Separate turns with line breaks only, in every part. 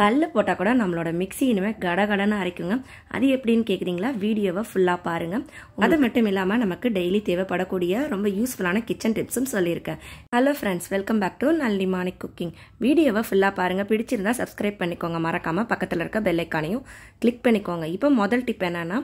கல் போட்டால் கூட நம்மளோட மிக்சி இனிமேல் கடகடன்னு அரைக்குங்க அது எப்படின்னு கேட்குறீங்களா வீடியோவை ஃபுல்லாக பாருங்கள் அது மட்டும் இல்லாமல் நமக்கு டெய்லி தேவைப்படக்கூடிய ரொம்ப யூஸ்ஃபுல்லான கிச்சன் டிப்ஸும் சொல்லியிருக்கேன் hello friends welcome back to Nalli morning cooking வீடியோவை ஃபுல்லாக பாருங்கள் பிடிச்சிருந்தா சப்ஸ்கிரைப் பண்ணிக்கோங்க மறக்காமல் பக்கத்தில் இருக்க பெல்லைக்கானையும் கிளிக் பண்ணிக்கோங்க இப்போ முதல் டிப் என்னென்னா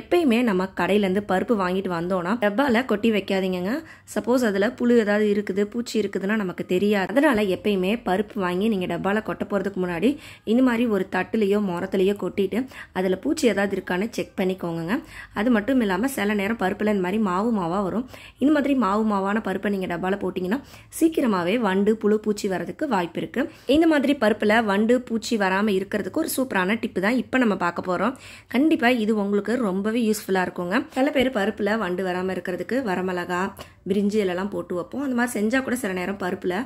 எப்பயுமே நம்ம கடையிலேருந்து பருப்பு வாங்கிட்டு வந்தோன்னா டப்பாவில் கொட்டி வைக்காதீங்க சப்போஸ் அதில் புழு ஏதாவது இருக்குது பூச்சி இருக்குதுன்னா நமக்கு தெரியாது அதனால் எப்பயுமே பருப்பு வாங்கி நீங்கள் டப்பாவில் கொட்ட போகிறதுக்கு முன்னாடி இந்த மாதிரி ஒரு தட்டுலேயோ மரத்துலேயோ கொட்டிட்டு அதில் பூச்சி ஏதாவது இருக்கான்னு செக் பண்ணிக்கோங்க அது மட்டும் இல்லாமல் சில நேரம் பருப்பில் இந்த மாதிரி மாவு மாவாக வரும் இந்த மாதிரி மாவு மாவான பருப்பை நீங்கள் டப்பாவில் போட்டிங்கன்னா சீக்கிரமாகவே வண்டு புழு பூச்சி வரதுக்கு வாய்ப்பு இருக்குது இந்த மாதிரி பருப்பில் வண்டு பூச்சி வராமல் இருக்கிறதுக்கு ஒரு சூப்பரான டிப்பு தான் இப்போ நம்ம பார்க்க போகிறோம் கண்டிப்பாக இது உங்களுக்கு ரொம்ப ரொம்பவே யூஸ்ஃபுல்லாக இருக்குங்க சில பேர் பருப்பில் வண்டு வராமல் இருக்கிறதுக்கு வரமிளகா பிரிஞ்சி இலெல்லாம் போட்டு வைப்போம் அந்த மாதிரி செஞ்சால் கூட சில நேரம் பருப்பில்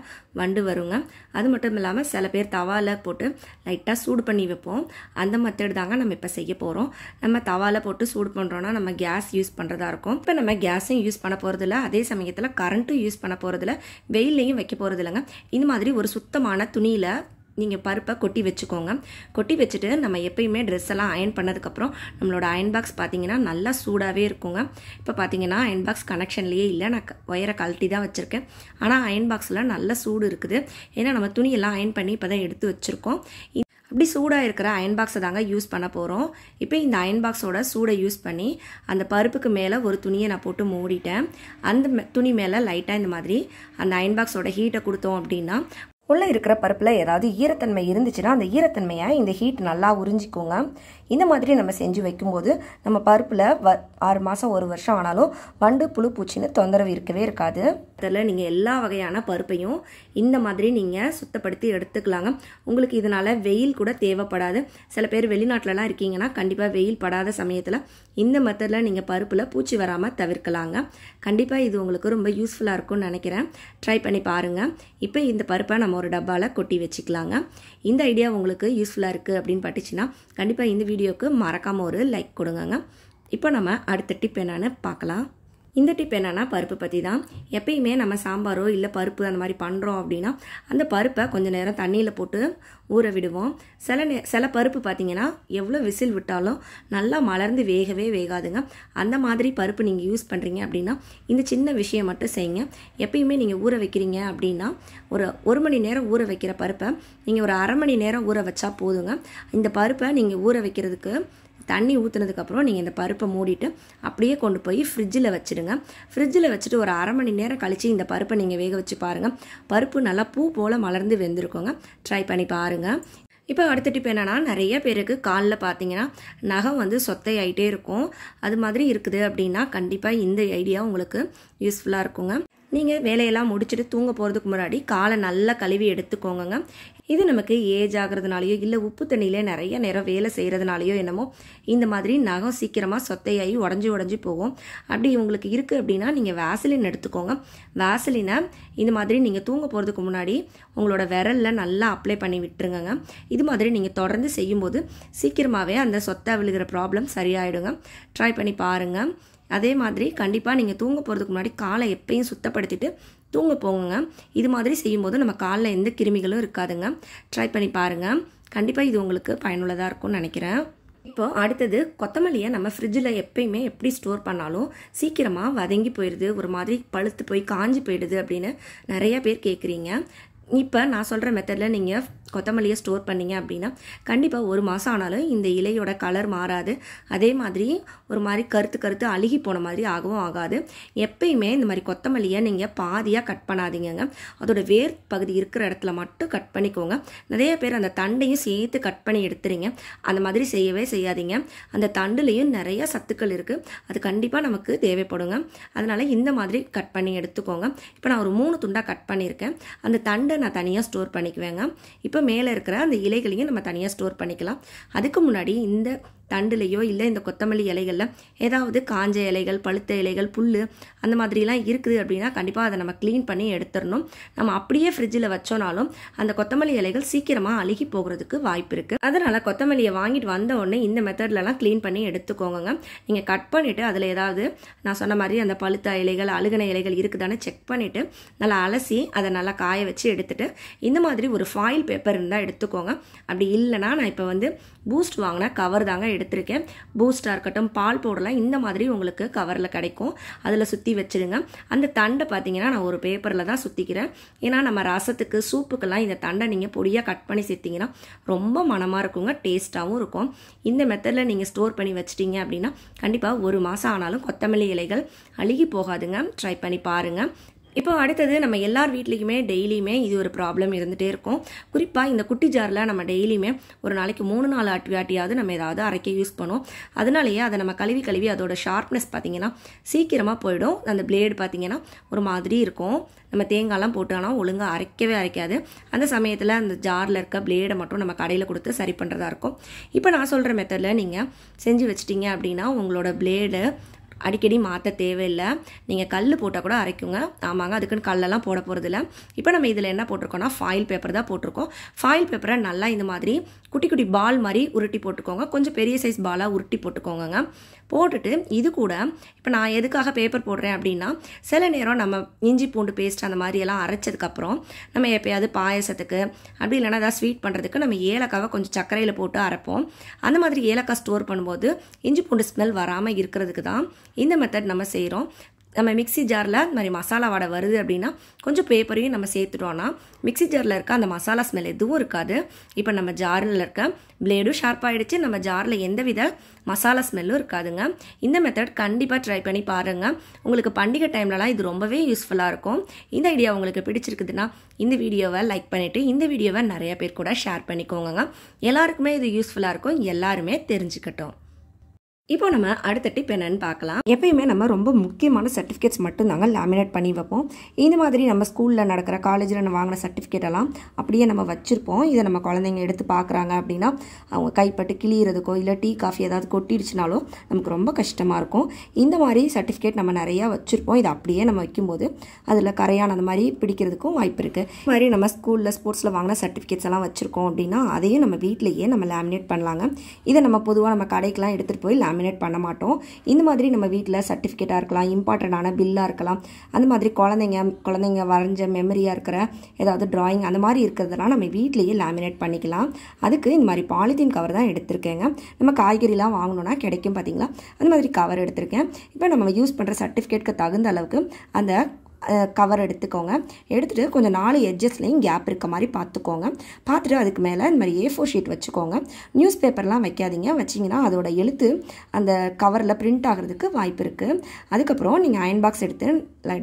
வண்டு வருங்க அது மட்டும் இல்லாமல் சில பேர் தவாவில் போட்டு லைட்டாக சூடு பண்ணி வைப்போம் அந்த மெத்தட் தாங்க நம்ம இப்போ செய்ய போகிறோம் நம்ம தவாவில் போட்டு சூடு பண்ணுறோன்னா நம்ம கேஸ் யூஸ் பண்ணுறதா இருக்கும் இப்போ நம்ம கேஸும் யூஸ் பண்ண போகிறதில்ல அதே சமயத்தில் கரண்ட்டும் யூஸ் பண்ண போகிறதில்ல வெயிலையும் வைக்க போகிறதில்லங்க இந்த மாதிரி ஒரு சுத்தமான துணியில் நீங்கள் பருப்பை கொட்டி வச்சுக்கோங்க கொட்டி வச்சுட்டு நம்ம எப்பயுமே ட்ரெஸ் எல்லாம் அயன் பண்ணதுக்கப்புறம் நம்மளோட அயன் பாக்ஸ் பார்த்தீங்கன்னா நல்லா சூடாகவே இருக்குங்க இப்போ பார்த்தீங்கன்னா அயன் பாக்ஸ் கனெக்ஷன்லேயே இல்லை நான் ஒயரை கழட்டி தான் வச்சுருக்கேன் ஆனால் அயன் பாக்ஸில் நல்ல சூடு இருக்குது ஏன்னா நம்ம துணியெல்லாம் அயன் பண்ணி இப்போ தான் எடுத்து வச்சுருக்கோம் அப்படி சூடாக இருக்கிற அயன் பாக்ஸை தாங்க யூஸ் பண்ண போகிறோம் இப்போ இந்த அயன் பாக்ஸோட சூடை யூஸ் பண்ணி அந்த பருப்புக்கு மேலே ஒரு துணியை நான் போட்டு மூடிட்டேன் அந்த துணி மேலே லைட்டாக இந்த மாதிரி அந்த அயன் பாக்ஸோட ஹீட்டை கொடுத்தோம் அப்படின்னா உள்ளே இருக்கிற பருப்பில் ஏதாவது ஈரத்தன்மை இருந்துச்சுன்னா அந்த ஈரத்தன்மையை இந்த ஹீட் நல்லா உறிஞ்சிக்கோங்க இந்த மாதிரி நம்ம செஞ்சு வைக்கும்போது நம்ம பருப்பில் வ ஆறு மாதம் ஒரு வருஷம் ஆனாலும் வண்டு புழு பூச்சின்னு தொந்தரவு இருக்கவே இருக்காது அதில் நீங்கள் எல்லா வகையான பருப்பையும் இந்த மாதிரி நீங்கள் சுத்தப்படுத்தி எடுத்துக்கலாங்க உங்களுக்கு இதனால் வெயில் கூட தேவைப்படாது சில பேர் வெளிநாட்டிலலாம் இருக்கீங்கன்னா கண்டிப்பாக வெயில் படாத சமயத்தில் இந்த மெத்தடில் நீங்கள் பருப்பில் பூச்சி வராமல் தவிர்க்கலாங்க கண்டிப்பாக இது உங்களுக்கு ரொம்ப யூஸ்ஃபுல்லாக இருக்கும்னு நினைக்கிறேன் ட்ரை பண்ணி பாருங்கள் இப்போ இந்த பருப்பை நம்ம ஒரு டப்பாவில் கொட்டி வச்சுக்கலாங்க இந்த ஐடியா உங்களுக்கு யூஸ்ஃபுல்லாக இருக்குது அப்படின்னு பட்டுச்சுன்னா கண்டிப்பாக இந்த வீடியோவுக்கு மறக்காமல் ஒரு லைக் கொடுங்கங்க இப்போ நம்ம அடுத்த டிப் என்னென்னு பார்க்கலாம் இந்த டிப் என்னென்னா பருப்பு பற்றி தான் எப்பயுமே நம்ம சாம்பாரோ இல்லை பருப்பு அந்த மாதிரி பண்ணுறோம் அப்படின்னா அந்த பருப்பை கொஞ்சம் நேரம் தண்ணியில் போட்டு ஊற விடுவோம் சில நே சில பருப்பு பார்த்தீங்கன்னா எவ்வளோ விசில் விட்டாலும் நல்லா மலர்ந்து வேகவே வேகாதுங்க அந்த மாதிரி பருப்பு நீங்கள் யூஸ் பண்ணுறீங்க அப்படின்னா இந்த சின்ன விஷயம் மட்டும் செய்யுங்க எப்பயுமே நீங்கள் ஊற வைக்கிறீங்க அப்படின்னா ஒரு ஒரு மணி நேரம் ஊற வைக்கிற பருப்பை நீங்கள் ஒரு அரை மணி நேரம் ஊற வச்சா போதுங்க இந்த பருப்பை நீங்கள் ஊற வைக்கிறதுக்கு தண்ணி ஊற்றுனதுக்கப்புறம் நீங்கள் இந்த பருப்பை மூடிட்டு அப்படியே கொண்டு போய் ஃப்ரிட்ஜில் வச்சுடுங்க ஃப்ரிட்ஜில் வச்சுட்டு ஒரு அரை மணி நேரம் கழித்து இந்த பருப்பை நீங்கள் வேக வச்சு பாருங்கள் பருப்பு நல்லா பூ போல் மலர்ந்து வெந்திருக்கோங்க ட்ரை பண்ணி பாருங்கள் இப்போ அடுத்த டிப் என்னென்னா நிறைய பேருக்கு காலில் பார்த்தீங்கன்னா நகம் வந்து சொத்தையாயிட்டே இருக்கும் அது மாதிரி இருக்குது அப்படின்னா கண்டிப்பாக இந்த ஐடியா உங்களுக்கு யூஸ்ஃபுல்லாக இருக்குங்க நீங்கள் வேலையெல்லாம் முடிச்சுட்டு தூங்க போகிறதுக்கு முன்னாடி காலை நல்லா கழுவி எடுத்துக்கோங்க இது நமக்கு ஏஜ் ஆகிறதுனாலையோ இல்லை உப்பு தண்ணியிலே நிறைய நேரம் வேலை செய்கிறதுனாலையோ என்னமோ இந்த மாதிரி நகம் சீக்கிரமாக சொத்தையாகி உடஞ்சி உடஞ்சி போகும் அப்படி உங்களுக்கு இருக்குது அப்படின்னா நீங்கள் வேசலின் எடுத்துக்கோங்க வேசலினை இந்த மாதிரி நீங்கள் தூங்க போகிறதுக்கு முன்னாடி உங்களோட விரலில் நல்லா அப்ளை பண்ணி விட்டுருங்க இது மாதிரி நீங்கள் தொடர்ந்து செய்யும்போது சீக்கிரமாகவே அந்த சொத்தை விழுகிற ப்ராப்ளம் சரியாயிடுங்க ட்ரை பண்ணி பாருங்கள் அதே மாதிரி கண்டிப்பாக நீங்கள் தூங்க போகிறதுக்கு முன்னாடி காலை எப்பயும் சுத்தப்படுத்திட்டு தூங்க போங்க இது மாதிரி செய்யும்போது நம்ம காலில் எந்த கிருமிகளும் இருக்காதுங்க ட்ரை பண்ணி பாருங்கள் கண்டிப்பாக இது உங்களுக்கு பயனுள்ளதாக இருக்கும்னு நினைக்கிறேன் இப்போ அடுத்தது கொத்தமல்லியை நம்ம ஃப்ரிட்ஜில் எப்பயுமே எப்படி ஸ்டோர் பண்ணாலும் சீக்கிரமாக வதங்கி போயிடுது ஒரு மாதிரி பழுத்து போய் காஞ்சி போயிடுது அப்படின்னு நிறைய பேர் கேட்குறீங்க இப்போ நான் சொல்கிற மெத்தடில் நீங்கள் கொத்தமல்லியை ஸ்டோர் பண்ணிங்க அப்படின்னா கண்டிப்பாக ஒரு மாதம் ஆனாலும் இந்த இலையோட கலர் மாறாது அதே மாதிரி ஒரு மாதிரி கருத்து கருத்து அழுகி போன மாதிரி ஆகவும் ஆகாது எப்பயுமே இந்த மாதிரி கொத்தமல்லியை நீங்கள் பாதியாக கட் பண்ணாதீங்க அதோட வேர் பகுதி இருக்கிற இடத்துல மட்டும் கட் பண்ணிக்கோங்க நிறைய பேர் அந்த தண்டையும் சேர்த்து கட் பண்ணி எடுத்துறீங்க அந்த மாதிரி செய்யவே செய்யாதீங்க அந்த தண்டுலேயும் நிறைய சத்துக்கள் இருக்குது அது கண்டிப்பாக நமக்கு தேவைப்படுங்க அதனால் இந்த மாதிரி கட் பண்ணி எடுத்துக்கோங்க இப்போ நான் ஒரு மூணு துண்டாக கட் பண்ணியிருக்கேன் அந்த தண்டை நான் தனியாக ஸ்டோர் பண்ணிக்குவேங்க இப்போ இப்போ மேலே இருக்கிற அந்த இலைகளையும் நம்ம தனியாக ஸ்டோர் பண்ணிக்கலாம் அதுக்கு முன்னாடி இந்த தண்டுலேயோ இல்லை இந்த கொத்தமல்லி இலைகளில் ஏதாவது காஞ்ச இலைகள் பழுத்த இலைகள் புல் அந்த மாதிரிலாம் இருக்குது அப்படின்னா கண்டிப்பாக அதை நம்ம க்ளீன் பண்ணி எடுத்துடணும் நம்ம அப்படியே ஃப்ரிட்ஜில் வச்சோனாலும் அந்த கொத்தமல்லி இலைகள் சீக்கிரமாக அழுகி போகிறதுக்கு வாய்ப்பு இருக்குது அதனால் கொத்தமல்லியை வாங்கிட்டு வந்த உடனே இந்த மெத்தட்லலாம் க்ளீன் பண்ணி எடுத்துக்கோங்க நீங்கள் கட் பண்ணிவிட்டு அதில் ஏதாவது நான் சொன்ன மாதிரி அந்த பழுத்த இலைகள் அழுகின இலைகள் இருக்குதானே செக் பண்ணிவிட்டு நல்லா அலசி அதை நல்லா காய வச்சு எடுத்துகிட்டு இந்த மாதிரி ஒரு ஃபாயில் பேப்பர் இருந்தால் எடுத்துக்கோங்க அப்படி இல்லைனா நான் இப்போ வந்து பூஸ்ட் வாங்கினா கவர் தாங்க எடுத்திருக்கேன் பூஸ்டாக இருக்கட்டும் பால் பவுடர்லாம் இந்த மாதிரி உங்களுக்கு கவரில் கிடைக்கும் அதில் சுற்றி வச்சுருங்க அந்த தண்டை பார்த்தீங்கன்னா நான் ஒரு பேப்பரில் தான் சுற்றிக்கிறேன் ஏன்னா நம்ம ரசத்துக்கு சூப்புக்கெல்லாம் இந்த தண்டை நீங்கள் பொடியாக கட் பண்ணி சேர்த்திங்கன்னா ரொம்ப மனமாக இருக்குங்க டேஸ்ட்டாகவும் இருக்கும் இந்த மெத்தடில் நீங்கள் ஸ்டோர் பண்ணி வச்சிட்டிங்க அப்படின்னா கண்டிப்பாக ஒரு மாதம் ஆனாலும் கொத்தமல்லி இலைகள் அழுகி போகாதுங்க ட்ரை பண்ணி பாருங்கள் இப்போ அடுத்தது நம்ம எல்லார் வீட்லேயுமே டெய்லியுமே இது ஒரு ப்ராப்ளம் இருந்துகிட்டே இருக்கும் குறிப்பாக இந்த குட்டி ஜாரில் நம்ம டெய்லியுமே ஒரு நாளைக்கு மூணு நாலு அட்டி ஆட்டியாவது நம்ம ஏதாவது அரைக்க யூஸ் பண்ணுவோம் அதனாலேயே அதை நம்ம கழுவி கழுவி அதோட ஷார்ப்னஸ் பார்த்தீங்கன்னா சீக்கிரமாக போயிடும் அந்த பிளேடு பார்த்தீங்கன்னா ஒரு மாதிரி இருக்கும் நம்ம தேங்காய்லாம் போட்டோன்னா ஒழுங்காக அரைக்கவே அரைக்காது அந்த சமயத்தில் அந்த ஜாரில் இருக்க பிளேடை மட்டும் நம்ம கடையில் கொடுத்து சரி பண்ணுறதா இருக்கும் இப்போ நான் சொல்கிற மெத்தடில் நீங்கள் செஞ்சு வச்சிட்டிங்க அப்படின்னா உங்களோட பிளேடு அடிக்கடி மாற்ற தேவையில்லை நீங்கள் கல் போட்டால் கூட அரைக்குங்க ஆமாங்க அதுக்குன்னு கல்லெல்லாம் போட போகிறதில்ல இப்போ நம்ம இதில் என்ன போட்டிருக்கோம்னா ஃபாயில் பேப்பர் தான் போட்டிருக்கோம் ஃபாயில் பேப்பரை நல்லா இந்த மாதிரி குட்டி குட்டி பால் மாதிரி உருட்டி போட்டுக்கோங்க கொஞ்சம் பெரிய சைஸ் பாலாக உருட்டி போட்டுக்கோங்க போட்டுட்டு இது கூட இப்போ நான் எதுக்காக பேப்பர் போடுறேன் அப்படின்னா சில நேரம் நம்ம இஞ்சி பூண்டு பேஸ்ட் அந்த மாதிரி எல்லாம் அரைச்சதுக்கப்புறம் நம்ம எப்பயாவது பாயசத்துக்கு அப்படி இல்லைன்னா ஏதாவது ஸ்வீட் பண்ணுறதுக்கு நம்ம ஏலக்காவை கொஞ்சம் சர்க்கரையில் போட்டு அரைப்போம் அந்த மாதிரி ஏலக்காய் ஸ்டோர் பண்ணும்போது இஞ்சி பூண்டு ஸ்மெல் வராமல் இருக்கிறதுக்கு தான் இந்த மெத்தட் நம்ம செய்கிறோம் நம்ம மிக்சி ஜாரில் இந்த மாதிரி மசாலா வடை வருது அப்படின்னா கொஞ்சம் பேப்பரையும் நம்ம சேர்த்துட்டோன்னா மிக்சி ஜாரில் இருக்க அந்த மசாலா ஸ்மெல் எதுவும் இருக்காது இப்போ நம்ம ஜாரில் இருக்க பிளேடும் ஷார்ப்பாகிடுச்சு நம்ம ஜாரில் எந்தவித மசாலா ஸ்மெல்லும் இருக்காதுங்க இந்த மெத்தட் கண்டிப்பாக ட்ரை பண்ணி பாருங்கள் உங்களுக்கு பண்டிகை டைம்லலாம் இது ரொம்பவே யூஸ்ஃபுல்லாக இருக்கும் இந்த ஐடியா உங்களுக்கு பிடிச்சிருக்குதுன்னா இந்த வீடியோவை லைக் பண்ணிவிட்டு இந்த வீடியோவை நிறைய பேர் கூட ஷேர் பண்ணிக்கோங்க எல்லாருக்குமே இது யூஸ்ஃபுல்லாக இருக்கும் எல்லாருமே தெரிஞ்சுக்கட்டும் இப்போ நம்ம அடுத்த டிப் என்னன்னு பார்க்கலாம் எப்பயுமே நம்ம ரொம்ப முக்கியமான சர்டிஃபிகேட்ஸ் மட்டும்தாங்க லேமினேட் பண்ணி வைப்போம் இந்த மாதிரி நம்ம ஸ்கூலில் நடக்கிற காலேஜில் நம்ம வாங்கின சர்டிஃபிகேட் எல்லாம் அப்படியே நம்ம வச்சுருப்போம் இதை நம்ம குழந்தைங்க எடுத்து பார்க்குறாங்க அப்படின்னா அவங்க கைப்பட்டு கிளியறதுக்கோ இல்லை டீ காஃபி ஏதாவது கொட்டிடுச்சுனாலும் நமக்கு ரொம்ப கஷ்டமாக இருக்கும் இந்த மாதிரி சர்டிஃபிகேட் நம்ம நிறையா வச்சுருப்போம் இதை அப்படியே நம்ம வைக்கும்போது அதில் கரையான அந்த மாதிரி பிடிக்கிறதுக்கும் வாய்ப்பு இருக்குது இது மாதிரி நம்ம ஸ்கூலில் ஸ்போர்ட்ஸில் வாங்கின சர்டிஃபிகேட்ஸ் எல்லாம் வச்சுருக்கோம் அப்படின்னா அதையும் நம்ம வீட்டிலையே நம்ம லேமினேட் பண்ணலாங்க இதை நம்ம பொதுவாக நம்ம கடைக்கெலாம் எடுத்துகிட்டு போய் லேமினேட் லேமினேட் பண்ண மாட்டோம் இந்த மாதிரி நம்ம வீட்டில் சர்டிஃபிகேட்டாக இருக்கலாம் இம்பார்ட்டண்ட்டான பில்லாக இருக்கலாம் அந்த மாதிரி குழந்தைங்க குழந்தைங்க வரைஞ்ச மெமரியாக இருக்கிற ஏதாவது ட்ராயிங் அந்த மாதிரி இருக்கிறதெல்லாம் நம்ம வீட்லேயே லேமினேட் பண்ணிக்கலாம் அதுக்கு இந்த மாதிரி பாலித்தீன் கவர் தான் எடுத்திருக்கேங்க நம்ம காய்கறிலாம் வாங்கணுன்னா கிடைக்கும் பார்த்தீங்களா அந்த மாதிரி கவர் எடுத்திருக்கேன் இப்போ நம்ம யூஸ் பண்ணுற சர்டிஃபிகேட்க்கு தகுந்த அளவுக்கு அந்த கவர் எடுத்துக்கோங்க எடுத்துகிட்டு கொஞ்சம் நாலு எட்ஜஸ்லேயும் கேப் இருக்க மாதிரி பார்த்துக்கோங்க பார்த்துட்டு அதுக்கு மேலே இந்த மாதிரி ஏ ஃபோர் ஷீட் வச்சுக்கோங்க நியூஸ் பேப்பர்லாம் வைக்காதீங்க வச்சிங்கன்னா அதோட எழுத்து அந்த கவரில் பிரிண்ட் ஆகிறதுக்கு வாய்ப்பு இருக்குது அதுக்கப்புறம் நீங்கள் அயன் பாக்ஸ் எடுத்து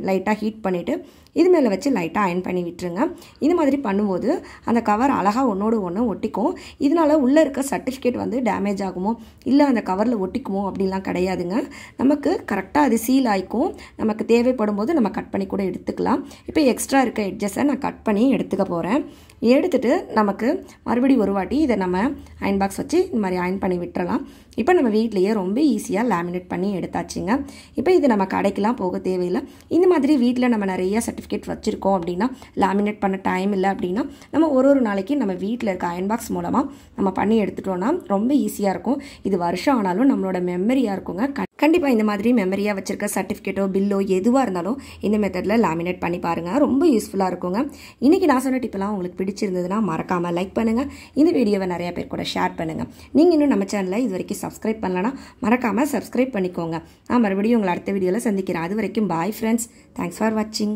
லைட்டாக ஹீட் பண்ணிவிட்டு இது மேலே வச்சு லைட்டாக அயன் பண்ணி விட்டுருங்க இது மாதிரி பண்ணும்போது அந்த கவர் அழகாக ஒன்றோடு ஒன்று ஒட்டிக்கும் இதனால் உள்ளே இருக்க சர்டிஃபிகேட் வந்து டேமேஜ் ஆகுமோ இல்லை அந்த கவரில் ஒட்டிக்குமோ அப்படிலாம் கிடையாதுங்க நமக்கு கரெக்டாக அது சீல் ஆகிக்கும் நமக்கு தேவைப்படும் போது நம்ம கட் பண்ணி பண்ணி கூட எடுத்துக்கலாம் இப்போ எக்ஸ்ட்ரா இருக்க எட்ஜஸை நான் கட் பண்ணி எடுத்துக்க போகிறேன் எடுத்துகிட்டு நமக்கு மறுபடியும் ஒரு வாட்டி இதை நம்ம அயன் பாக்ஸ் வச்சு இந்த மாதிரி அயன் பண்ணி விட்டுறலாம் இப்போ நம்ம வீட்லேயே ரொம்ப ஈஸியாக லேமினேட் பண்ணி எடுத்தாச்சுங்க இப்போ இது நம்ம கடைக்கெலாம் போக தேவையில்லை இந்த மாதிரி வீட்டில் நம்ம நிறைய சர்டிஃபிகேட் வச்சுருக்கோம் அப்படின்னா லேமினேட் பண்ண டைம் இல்லை அப்படின்னா நம்ம ஒரு ஒரு நாளைக்கு நம்ம வீட்டில் இருக்க அயன் பாக்ஸ் மூலமாக நம்ம பண்ணி எடுத்துட்டோன்னா ரொம்ப ஈஸியாக இருக்கும் இது வருஷம் ஆனாலும் நம்மளோட மெமரியாக இருக்குங்க கண்டிப்பாக இந்த மாதிரி மெமரியாக வச்சுருக்க சர்டிஃபிகேட்டோ பில்லோ எதுவாக இருந்தாலும் இந்த மெத்தடில் லேமினேட் பண்ணி பாருங்கள் ரொம்ப யூஸ்ஃபுல்லாக இருக்குங்க இன்றைக்கி நான் சொன்ன டிப்பெல்லாம் உங்களுக்கு பிடிச்சிருந்ததுன்னா மறக்காமல் லைக் பண்ணுங்கள் இந்த வீடியோவை நிறையா பேர் கூட ஷேர் பண்ணுங்கள் நீங்கள் இன்னும் நம்ம சேனலை இது வரைக்கும் சப்ஸ்கிரைப் பண்ணலன்னா மறக்காமல் சப்ஸ்கிரைப் பண்ணிக்கோங்க நான் மறுபடியும் உங்களை அடுத்த வீடியோவில் சந்திக்கிறேன் அது வரைக்கும் பாய் ஃப்ரெண்ட்ஸ் தேங்க்ஸ் ஃபார் வாட்சிங்